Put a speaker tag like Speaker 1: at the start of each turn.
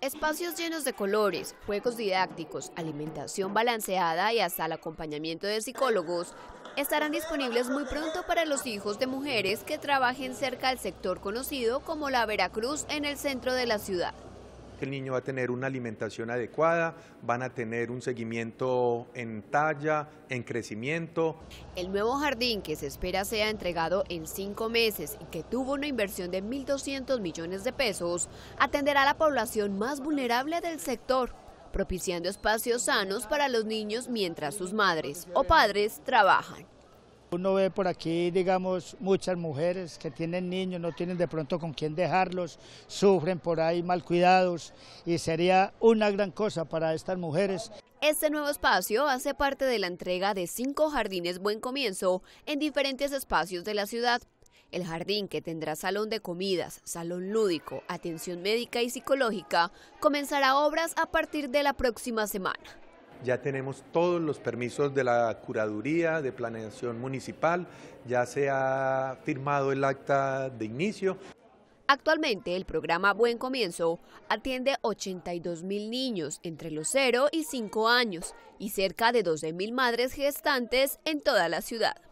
Speaker 1: Espacios llenos de colores, juegos didácticos, alimentación balanceada y hasta el acompañamiento de psicólogos estarán disponibles muy pronto para los hijos de mujeres que trabajen cerca del sector conocido como la Veracruz en el centro de la ciudad
Speaker 2: el niño va a tener una alimentación adecuada, van a tener un seguimiento en talla, en crecimiento.
Speaker 1: El nuevo jardín que se espera sea entregado en cinco meses y que tuvo una inversión de 1.200 millones de pesos, atenderá a la población más vulnerable del sector propiciando espacios sanos para los niños mientras sus madres o padres trabajan.
Speaker 3: Uno ve por aquí, digamos, muchas mujeres que tienen niños, no tienen de pronto con quién dejarlos, sufren por ahí mal cuidados y sería una gran cosa para estas mujeres.
Speaker 1: Este nuevo espacio hace parte de la entrega de cinco jardines Buen Comienzo en diferentes espacios de la ciudad. El jardín, que tendrá salón de comidas, salón lúdico, atención médica y psicológica, comenzará obras a partir de la próxima semana
Speaker 2: ya tenemos todos los permisos de la curaduría de planeación municipal, ya se ha firmado el acta de inicio.
Speaker 1: Actualmente el programa Buen Comienzo atiende 82 mil niños entre los 0 y 5 años y cerca de 12 mil madres gestantes en toda la ciudad.